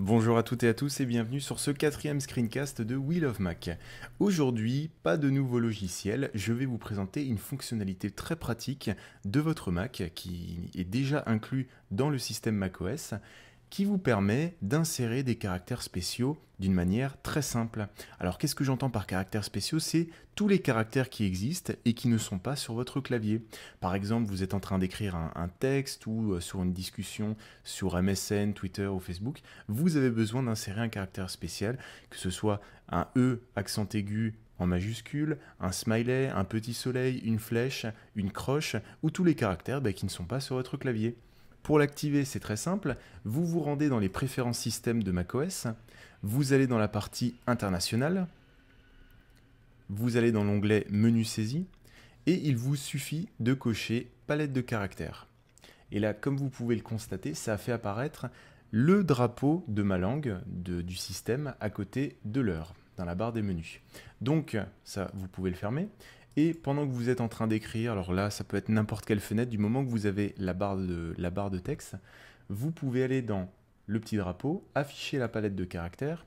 Bonjour à toutes et à tous et bienvenue sur ce quatrième screencast de Wheel of Mac. Aujourd'hui, pas de nouveau logiciel, je vais vous présenter une fonctionnalité très pratique de votre Mac qui est déjà inclus dans le système macOS qui vous permet d'insérer des caractères spéciaux d'une manière très simple. Alors qu'est-ce que j'entends par caractères spéciaux C'est tous les caractères qui existent et qui ne sont pas sur votre clavier. Par exemple, vous êtes en train d'écrire un, texte ou euh, sur une discussion sur MSN, Twitter ou Facebook, vous avez besoin d'insérer un caractère spécial, que ce soit un E accent aigu en majuscule, un smiley, un petit soleil, une flèche, une croche, ou tous les caractères bah, qui ne sont pas sur votre clavier. Pour l'activer, c'est très simple. Vous vous rendez dans les préférences système de macOS. Vous allez dans la partie internationale. Vous allez dans l'onglet menu saisi. Et il vous suffit de cocher palette de caractères. Et là, comme vous pouvez le constater, ça a fait apparaître le drapeau de ma langue du système à côté de l'heure dans la barre des menus. Donc ça, vous pouvez le fermer. Et pendant que vous êtes en train d'écrire, alors là, ça peut être n'importe quelle fenêtre, du moment que vous avez la barre de, texte, vous pouvez aller dans le petit drapeau, afficher la palette de caractères,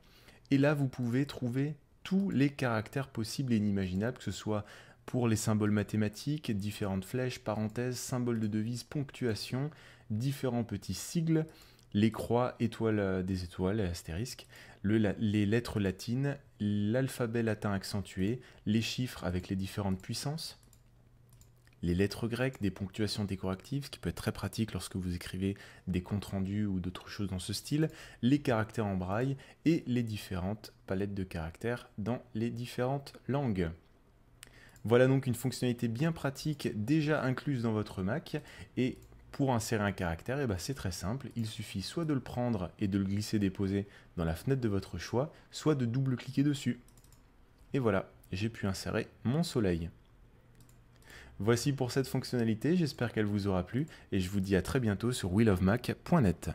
et là, vous pouvez trouver tous les caractères possibles et inimaginables, que ce soit pour les symboles mathématiques, différentes flèches, parenthèses, symboles de devise, ponctuation, différents petits sigles, les croix, étoiles euh, des étoiles, astérisques, les lettres latines, l'alphabet latin accentué, les chiffres avec les différentes puissances, les lettres grecques, des ponctuations décoratives, ce qui peut être très pratique lorsque vous écrivez des comptes rendus ou d'autres choses dans ce style, les caractères en braille et les différentes palettes de caractères dans les différentes langues. Voilà donc une fonctionnalité bien pratique déjà incluse dans votre Mac et pour insérer un caractère, eh ben, c'est très simple, il suffit soit de le prendre et de le glisser déposer dans la fenêtre de votre choix, soit de double-cliquer dessus. Et voilà, j'ai pu insérer mon soleil. Voici pour cette fonctionnalité, j'espère qu'elle vous aura plu et je vous dis à très bientôt sur willofmac.net.